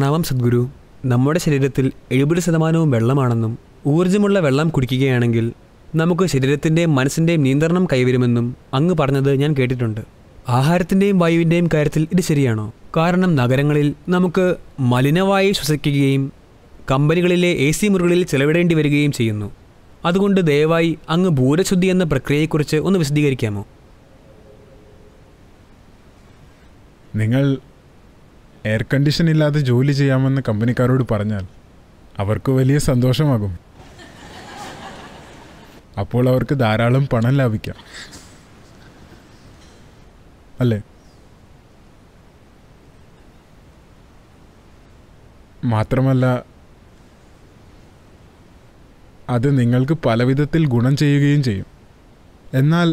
പ്രണാമം സദ്ഗുരു നമ്മുടെ ശരീരത്തിൽ എഴുപത് ശതമാനവും വെള്ളമാണെന്നും ഊർജ്ജമുള്ള വെള്ളം കുടിക്കുകയാണെങ്കിൽ നമുക്ക് ശരീരത്തിൻ്റെയും മനസ്സിൻ്റെയും നിയന്ത്രണം കൈവരുമെന്നും അങ്ങ് പറഞ്ഞത് ഞാൻ കേട്ടിട്ടുണ്ട് ആഹാരത്തിൻ്റെയും വായുവിൻ്റെയും കാര്യത്തിൽ ഇത് ശരിയാണോ കാരണം നഗരങ്ങളിൽ നമുക്ക് മലിനവായു ശ്വസിക്കുകയും കമ്പനികളിലെ എ സി മുറികളിൽ ചെലവിടേണ്ടി വരികയും ചെയ്യുന്നു അതുകൊണ്ട് ദയവായി അങ്ങ് ഭൂരശുദ്ധി എന്ന പ്രക്രിയയെക്കുറിച്ച് ഒന്ന് വിശദീകരിക്കാമോ നിങ്ങൾ എയർ കണ്ടീഷൻ ഇല്ലാതെ ജോലി ചെയ്യാമെന്ന് കമ്പനിക്കാരോട് പറഞ്ഞാൽ അവർക്ക് വലിയ സന്തോഷമാകും അപ്പോൾ അവർക്ക് ധാരാളം പണം ലാഭിക്കാം അല്ലേ മാത്രമല്ല അത് നിങ്ങൾക്ക് പലവിധത്തിൽ ഗുണം ചെയ്യുകയും ചെയ്യും എന്നാൽ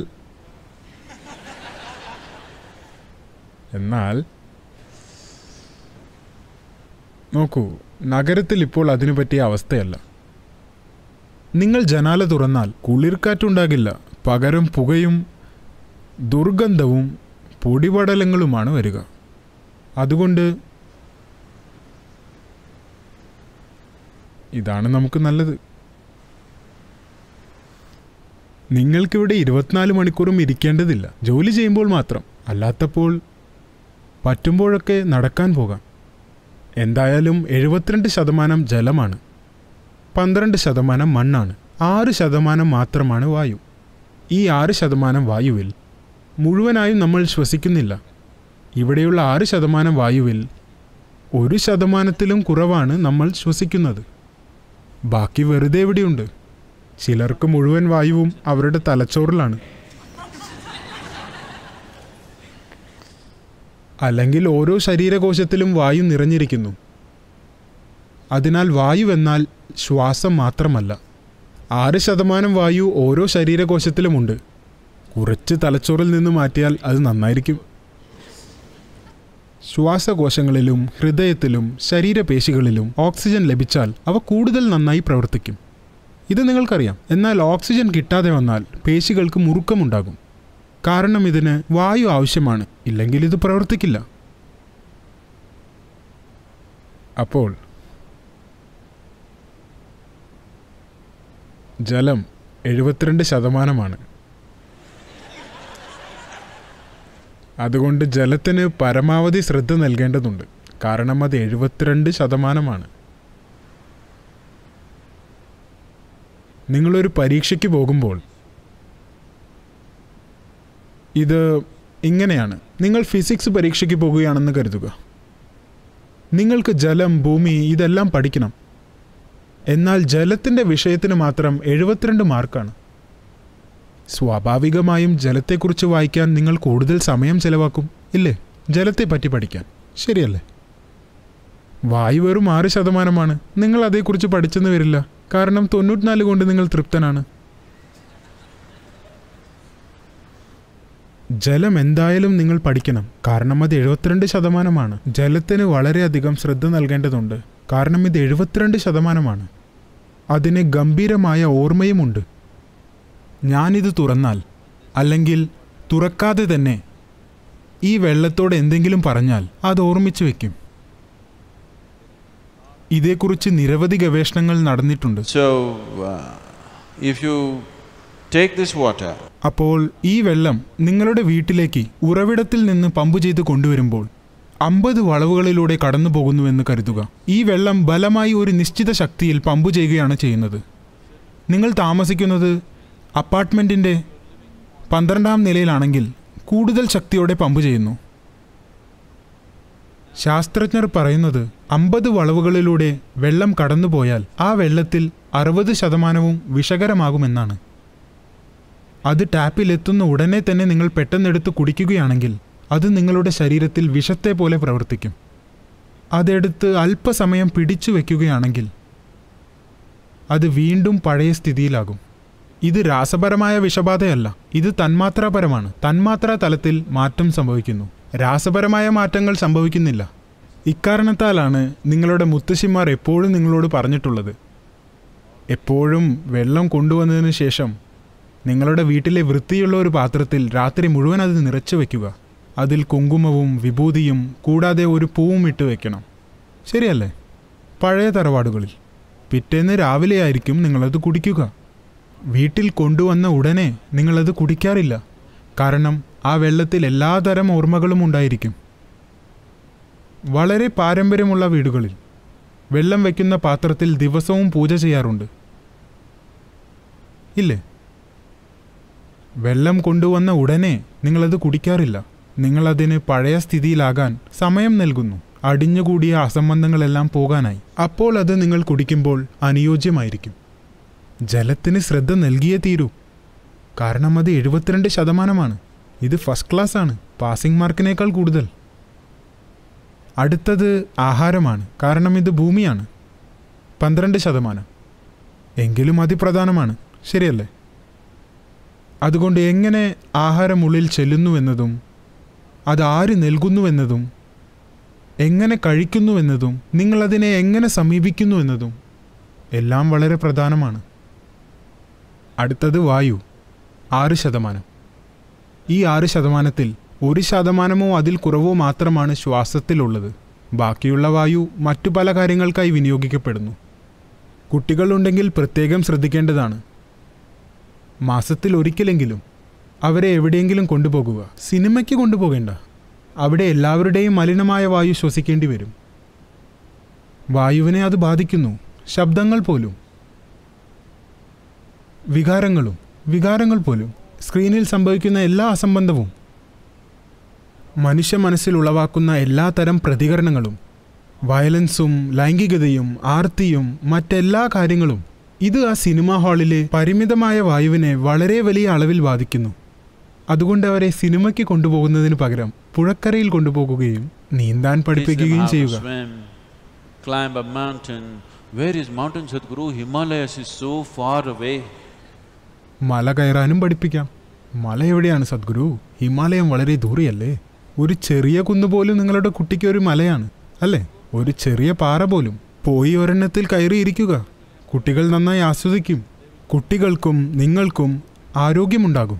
എന്നാൽ നോക്കൂ നഗരത്തിൽ ഇപ്പോൾ അതിനു പറ്റിയ അവസ്ഥയല്ല നിങ്ങൾ ജനാല തുറന്നാൽ കുളിർക്കാറ്റുണ്ടാകില്ല പകരം പുകയും ദുർഗന്ധവും പൊടിപടലങ്ങളുമാണ് വരിക അതുകൊണ്ട് ഇതാണ് നമുക്ക് നല്ലത് നിങ്ങൾക്കിവിടെ ഇരുപത്തിനാല് മണിക്കൂറും ഇരിക്കേണ്ടതില്ല ജോലി ചെയ്യുമ്പോൾ മാത്രം അല്ലാത്തപ്പോൾ പറ്റുമ്പോഴൊക്കെ നടക്കാൻ പോകാം എന്തായാലും എഴുപത്തിരണ്ട് ശതമാനം ജലമാണ് പന്ത്രണ്ട് ശതമാനം മണ്ണാണ് ആറ് ശതമാനം മാത്രമാണ് വായു ഈ ആറ് ശതമാനം വായുവിൽ മുഴുവനായും നമ്മൾ ശ്വസിക്കുന്നില്ല ഇവിടെയുള്ള ആറ് ശതമാനം വായുവിൽ ഒരു ശതമാനത്തിലും കുറവാണ് നമ്മൾ ശ്വസിക്കുന്നത് ബാക്കി വെറുതെ എവിടെയുണ്ട് ചിലർക്ക് മുഴുവൻ വായുവും അവരുടെ തലച്ചോറിലാണ് അല്ലെങ്കിൽ ഓരോ ശരീരകോശത്തിലും വായു നിറഞ്ഞിരിക്കുന്നു അതിനാൽ വായു എന്നാൽ ശ്വാസം മാത്രമല്ല ആറ് ശതമാനം വായു ഓരോ ശരീരകോശത്തിലുമുണ്ട് കുറച്ച് തലച്ചോറിൽ നിന്ന് മാറ്റിയാൽ അത് നന്നായിരിക്കും ശ്വാസകോശങ്ങളിലും ഹൃദയത്തിലും ശരീരപേശികളിലും ഓക്സിജൻ ലഭിച്ചാൽ അവ കൂടുതൽ നന്നായി പ്രവർത്തിക്കും ഇത് നിങ്ങൾക്കറിയാം എന്നാൽ ഓക്സിജൻ കിട്ടാതെ വന്നാൽ പേശികൾക്ക് മുറുക്കമുണ്ടാകും കാരണം ഇതിന് വായു ആവശ്യമാണ് ഇല്ലെങ്കിൽ ഇത് പ്രവർത്തിക്കില്ല അപ്പോൾ ജലം എഴുപത്തിരണ്ട് ശതമാനമാണ് അതുകൊണ്ട് ജലത്തിന് പരമാവധി ശ്രദ്ധ നൽകേണ്ടതുണ്ട് കാരണം അത് എഴുപത്തിരണ്ട് ശതമാനമാണ് നിങ്ങളൊരു പരീക്ഷയ്ക്ക് പോകുമ്പോൾ ഇത് ഇങ്ങനെയാണ് നിങ്ങൾ ഫിസിക്സ് പരീക്ഷയ്ക്ക് പോകുകയാണെന്ന് കരുതുക നിങ്ങൾക്ക് ജലം ഭൂമി ഇതെല്ലാം പഠിക്കണം എന്നാൽ ജലത്തിൻ്റെ വിഷയത്തിന് മാത്രം എഴുപത്തിരണ്ട് മാർക്കാണ് സ്വാഭാവികമായും ജലത്തെക്കുറിച്ച് വായിക്കാൻ നിങ്ങൾ കൂടുതൽ സമയം ചെലവാക്കും ഇല്ലേ ജലത്തെ പറ്റി പഠിക്കാൻ ശരിയല്ലേ വായു വെറും ആറ് ശതമാനമാണ് നിങ്ങൾ അതേക്കുറിച്ച് പഠിച്ചെന്ന് വരില്ല കാരണം തൊണ്ണൂറ്റിനാല് കൊണ്ട് നിങ്ങൾ തൃപ്തനാണ് ജലം എന്തായാലും നിങ്ങൾ പഠിക്കണം കാരണം അത് എഴുപത്തിരണ്ട് ശതമാനമാണ് ജലത്തിന് വളരെയധികം ശ്രദ്ധ നൽകേണ്ടതുണ്ട് കാരണം ഇത് എഴുപത്തിരണ്ട് ശതമാനമാണ് അതിന് ഗംഭീരമായ ഓർമ്മയുമുണ്ട് ഞാനിത് തുറന്നാൽ അല്ലെങ്കിൽ തുറക്കാതെ തന്നെ ഈ വെള്ളത്തോട് എന്തെങ്കിലും പറഞ്ഞാൽ അത് ഓർമ്മിച്ചു വെക്കും ഇതേക്കുറിച്ച് നിരവധി ഗവേഷണങ്ങൾ നടന്നിട്ടുണ്ട് സോ ഇഫ് യു അപ്പോൾ ഈ വെള്ളം നിങ്ങളുടെ വീട്ടിലേക്ക് ഉറവിടത്തിൽ നിന്ന് പമ്പ് ചെയ്ത് കൊണ്ടുവരുമ്പോൾ അമ്പത് വളവുകളിലൂടെ കടന്നു പോകുന്നുവെന്ന് കരുതുക ഈ വെള്ളം ബലമായി ഒരു നിശ്ചിത ശക്തിയിൽ പമ്പ് ചെയ്യുകയാണ് ചെയ്യുന്നത് നിങ്ങൾ താമസിക്കുന്നത് അപ്പാർട്ട്മെൻറ്റിൻ്റെ പന്ത്രണ്ടാം നിലയിലാണെങ്കിൽ കൂടുതൽ ശക്തിയോടെ പമ്പ് ചെയ്യുന്നു ശാസ്ത്രജ്ഞർ പറയുന്നത് അമ്പത് വളവുകളിലൂടെ വെള്ളം കടന്നുപോയാൽ ആ വെള്ളത്തിൽ അറുപത് ശതമാനവും വിഷകരമാകുമെന്നാണ് അത് ടാപ്പിലെത്തുന്ന ഉടനെ തന്നെ നിങ്ങൾ പെട്ടെന്നെടുത്ത് കുടിക്കുകയാണെങ്കിൽ അത് നിങ്ങളുടെ ശരീരത്തിൽ വിഷത്തെ പോലെ പ്രവർത്തിക്കും അതെടുത്ത് അല്പസമയം പിടിച്ചു വയ്ക്കുകയാണെങ്കിൽ അത് വീണ്ടും പഴയ സ്ഥിതിയിലാകും ഇത് രാസപരമായ വിഷബാധയല്ല ഇത് തന്മാത്രാപരമാണ് തന്മാത്രാ തലത്തിൽ മാറ്റം സംഭവിക്കുന്നു രാസപരമായ മാറ്റങ്ങൾ സംഭവിക്കുന്നില്ല ഇക്കാരണത്താലാണ് നിങ്ങളുടെ മുത്തശ്ശിമാർ എപ്പോഴും നിങ്ങളോട് പറഞ്ഞിട്ടുള്ളത് എപ്പോഴും വെള്ളം കൊണ്ടുവന്നതിന് ശേഷം നിങ്ങളുടെ വീട്ടിലെ വൃത്തിയുള്ള ഒരു പാത്രത്തിൽ രാത്രി മുഴുവൻ അത് നിറച്ചു വയ്ക്കുക അതിൽ കുങ്കുമവും വിഭൂതിയും കൂടാതെ ഒരു പൂവും ഇട്ട് വയ്ക്കണം ശരിയല്ലേ പഴയ തറവാടുകളിൽ പിറ്റേന്ന് രാവിലെയായിരിക്കും നിങ്ങളത് കുടിക്കുക വീട്ടിൽ കൊണ്ടുവന്ന ഉടനെ നിങ്ങളത് കുടിക്കാറില്ല കാരണം ആ വെള്ളത്തിൽ എല്ലാതരം ഓർമ്മകളും ഉണ്ടായിരിക്കും വളരെ പാരമ്പര്യമുള്ള വീടുകളിൽ വെള്ളം വയ്ക്കുന്ന പാത്രത്തിൽ ദിവസവും പൂജ ചെയ്യാറുണ്ട് ഇല്ലേ വെള്ളം കൊണ്ടുവന്ന ഉടനെ നിങ്ങളത് കുടിക്കാറില്ല നിങ്ങളതിന് പഴയ സ്ഥിതിയിലാകാൻ സമയം നൽകുന്നു അടിഞ്ഞുകൂടിയ അസംബന്ധങ്ങളെല്ലാം പോകാനായി അപ്പോൾ അത് നിങ്ങൾ കുടിക്കുമ്പോൾ അനുയോജ്യമായിരിക്കും ജലത്തിന് ശ്രദ്ധ നൽകിയേ തീരൂ കാരണം അത് എഴുപത്തിരണ്ട് ശതമാനമാണ് ഇത് ഫസ്റ്റ് ക്ലാസ് ആണ് പാസിംഗ് മാർക്കിനേക്കാൾ കൂടുതൽ അടുത്തത് ആഹാരമാണ് കാരണം ഇത് ഭൂമിയാണ് പന്ത്രണ്ട് ശതമാനം എങ്കിലും അതിപ്രധാനമാണ് ശരിയല്ലേ അതുകൊണ്ട് എങ്ങനെ ആഹാരം ഉള്ളിൽ ചെല്ലുന്നുവെന്നതും അത് ആര് നൽകുന്നുവെന്നതും എങ്ങനെ കഴിക്കുന്നുവെന്നതും നിങ്ങളതിനെ എങ്ങനെ സമീപിക്കുന്നുവെന്നതും എല്ലാം വളരെ പ്രധാനമാണ് അടുത്തത് വായു ആറ് ശതമാനം ഈ ആറ് ശതമാനത്തിൽ ഒരു ശതമാനമോ അതിൽ കുറവോ മാത്രമാണ് ശ്വാസത്തിലുള്ളത് ബാക്കിയുള്ള വായു മറ്റു പല കാര്യങ്ങൾക്കായി വിനിയോഗിക്കപ്പെടുന്നു കുട്ടികളുണ്ടെങ്കിൽ പ്രത്യേകം ശ്രദ്ധിക്കേണ്ടതാണ് മാസത്തിൽ ഒരിക്കലെങ്കിലും അവരെ എവിടെയെങ്കിലും കൊണ്ടുപോകുക സിനിമയ്ക്ക് കൊണ്ടുപോകേണ്ട അവിടെ എല്ലാവരുടെയും മലിനമായ വായു ശ്വസിക്കേണ്ടി വരും വായുവിനെ അത് ബാധിക്കുന്നു ശബ്ദങ്ങൾ പോലും വികാരങ്ങളും വികാരങ്ങൾ പോലും സ്ക്രീനിൽ സംഭവിക്കുന്ന എല്ലാ അസംബന്ധവും മനുഷ്യ മനസ്സിൽ ഉളവാക്കുന്ന എല്ലാ തരം പ്രതികരണങ്ങളും വയലൻസും ലൈംഗികതയും ആർത്തിയും മറ്റെല്ലാ കാര്യങ്ങളും ഇത് ആ സിനിമാ ഹാളിലെ പരിമിതമായ വായുവിനെ വളരെ വലിയ അളവിൽ ബാധിക്കുന്നു അതുകൊണ്ട് അവരെ സിനിമയ്ക്ക് കൊണ്ടുപോകുന്നതിന് പകരം പുഴക്കരയിൽ കൊണ്ടുപോകുകയും നീന്താൻ പഠിപ്പിക്കുകയും ചെയ്യുക മല കയറാനും പഠിപ്പിക്കാം മല എവിടെയാണ് സദ്ഗുരു ഹിമാലയം വളരെ ദൂരെയല്ലേ ഒരു ചെറിയ കുന്ന് നിങ്ങളുടെ കുട്ടിക്ക് ഒരു മലയാണ് അല്ലേ ഒരു ചെറിയ പാറ പോലും പോയി ഒരെണ്ണത്തിൽ കയറിയിരിക്കുക കുട്ടികൾ നന്നായി ആസ്വദിക്കും കുട്ടികൾക്കും നിങ്ങൾക്കും ആരോഗ്യമുണ്ടാകും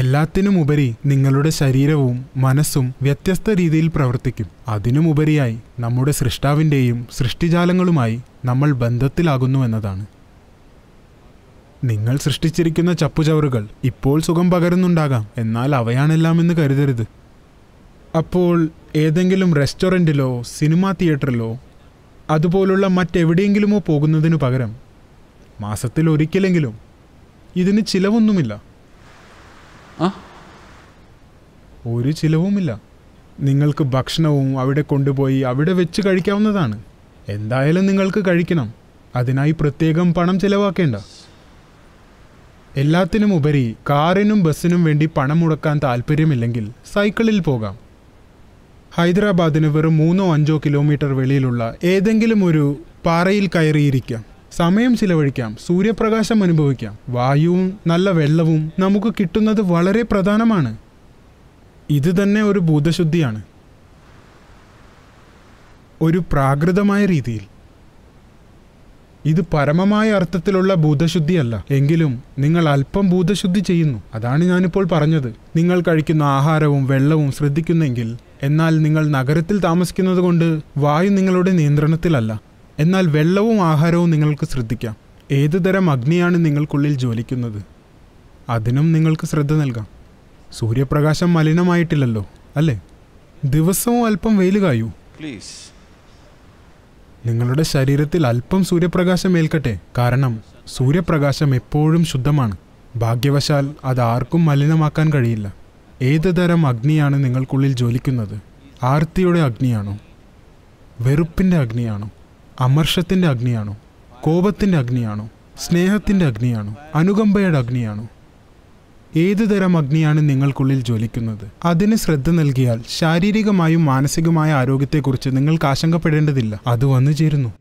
എല്ലാത്തിനുമുപരി നിങ്ങളുടെ ശരീരവും മനസ്സും വ്യത്യസ്ത രീതിയിൽ പ്രവർത്തിക്കും അതിനുമുപരിയായി നമ്മുടെ സൃഷ്ടാവിൻ്റെയും സൃഷ്ടിജാലങ്ങളുമായി നമ്മൾ ബന്ധത്തിലാകുന്നു എന്നതാണ് നിങ്ങൾ സൃഷ്ടിച്ചിരിക്കുന്ന ചപ്പുചവറുകൾ ഇപ്പോൾ സുഖം പകരുന്നുണ്ടാകാം എന്നാൽ അവയാണെല്ലാമെന്ന് എന്ന് കരുതരുത് അപ്പോൾ ഏതെങ്കിലും റെസ്റ്റോറൻറ്റിലോ സിനിമാ തിയേറ്ററിലോ അതുപോലുള്ള മറ്റെവിടെയെങ്കിലുമോ പോകുന്നതിനു പകരം മാസത്തിൽ ഒരിക്കലെങ്കിലും ഇതിന് ചിലവൊന്നുമില്ല ഒരു ചിലവുമില്ല നിങ്ങൾക്ക് ഭക്ഷണവും അവിടെ കൊണ്ടുപോയി അവിടെ വെച്ച് കഴിക്കാവുന്നതാണ് എന്തായാലും നിങ്ങൾക്ക് കഴിക്കണം അതിനായി പ്രത്യേകം പണം ചിലവാക്കേണ്ട എല്ലാത്തിനുമുപരി കാറിനും ബസ്സിനും വേണ്ടി പണം മുടക്കാൻ താല്പര്യമില്ലെങ്കിൽ സൈക്കിളിൽ പോകാം ഹൈദരാബാദിന് വെറും മൂന്നോ അഞ്ചോ കിലോമീറ്റർ വെളിയിലുള്ള ഏതെങ്കിലും ഒരു പാറയിൽ കയറിയിരിക്കാം സമയം ചിലവഴിക്കാം സൂര്യപ്രകാശം അനുഭവിക്കാം വായുവും നല്ല വെള്ളവും നമുക്ക് കിട്ടുന്നത് വളരെ പ്രധാനമാണ് ഇത് തന്നെ ഒരു ഭൂതശുദ്ധിയാണ് ഒരു പ്രാകൃതമായ രീതിയിൽ ഇത് പരമമായ അർത്ഥത്തിലുള്ള ഭൂതശുദ്ധിയല്ല എങ്കിലും നിങ്ങൾ അല്പം ഭൂതശുദ്ധി ചെയ്യുന്നു അതാണ് ഞാനിപ്പോൾ പറഞ്ഞത് നിങ്ങൾ കഴിക്കുന്ന ആഹാരവും വെള്ളവും ശ്രദ്ധിക്കുന്നെങ്കിൽ എന്നാൽ നിങ്ങൾ നഗരത്തിൽ താമസിക്കുന്നതുകൊണ്ട് വായു നിങ്ങളുടെ നിയന്ത്രണത്തിലല്ല എന്നാൽ വെള്ളവും ആഹാരവും നിങ്ങൾക്ക് ശ്രദ്ധിക്കാം ഏതു തരം അഗ്നിയാണ് നിങ്ങൾക്കുള്ളിൽ ജ്വലിക്കുന്നത് അതിനും നിങ്ങൾക്ക് ശ്രദ്ധ നൽകാം സൂര്യപ്രകാശം മലിനമായിട്ടില്ലല്ലോ അല്ലേ ദിവസവും അല്പം വെയിൽ കായു പ്ലീസ് നിങ്ങളുടെ ശരീരത്തിൽ അല്പം സൂര്യപ്രകാശം ഏൽക്കട്ടെ കാരണം സൂര്യപ്രകാശം എപ്പോഴും ശുദ്ധമാണ് ഭാഗ്യവശാൽ അത് ആർക്കും മലിനമാക്കാൻ കഴിയില്ല ഏത് തരം അഗ്നിയാണ് നിങ്ങൾക്കുള്ളിൽ ജ്വലിക്കുന്നത് ആർത്തിയുടെ അഗ്നിയാണോ വെറുപ്പിൻ്റെ അഗ്നിയാണോ അമർഷത്തിൻ്റെ അഗ്നിയാണോ കോപത്തിൻ്റെ അഗ്നിയാണോ സ്നേഹത്തിൻ്റെ അഗ്നിയാണോ അനുകമ്പയുടെ അഗ്നിയാണോ ഏത് തരം അഗ്നിയാണ് നിങ്ങൾക്കുള്ളിൽ ജ്വലിക്കുന്നത് അതിന് ശ്രദ്ധ നൽകിയാൽ ശാരീരികമായും മാനസികമായ ആരോഗ്യത്തെക്കുറിച്ച് നിങ്ങൾക്ക് ആശങ്കപ്പെടേണ്ടതില്ല അത് വന്നു ചേരുന്നു